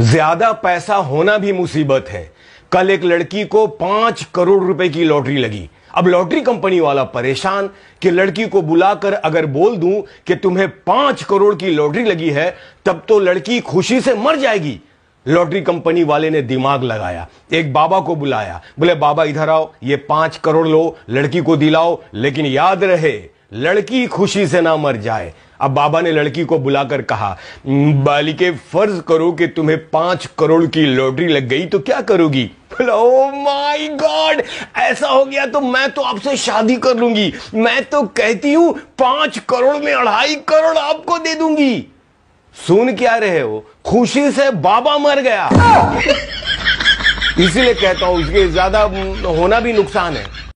ज्यादा पैसा होना भी मुसीबत है कल एक लड़की को पांच करोड़ रुपए की लॉटरी लगी अब लॉटरी कंपनी वाला परेशान कि लड़की को बुलाकर अगर बोल दूं कि तुम्हें पांच करोड़ की लॉटरी लगी है तब तो लड़की खुशी से मर जाएगी लॉटरी कंपनी वाले ने दिमाग लगाया एक बाबा को बुलाया बोले बाबा इधर आओ ये पांच करोड़ लो लड़की को दिलाओ लेकिन याद रहे लड़की खुशी से ना मर जाए अब बाबा ने लड़की को बुलाकर कहा बालिके फर्ज करो कि तुम्हें पांच करोड़ की लॉटरी लग गई तो क्या करोगी ओ माय गॉड ऐसा हो गया तो मैं तो आपसे शादी कर लूंगी मैं तो कहती हूं पांच करोड़ में अढ़ाई करोड़ आपको दे दूंगी सुन क्या रहे हो खुशी से बाबा मर गया इसीलिए कहता हूं उसके ज्यादा होना भी नुकसान है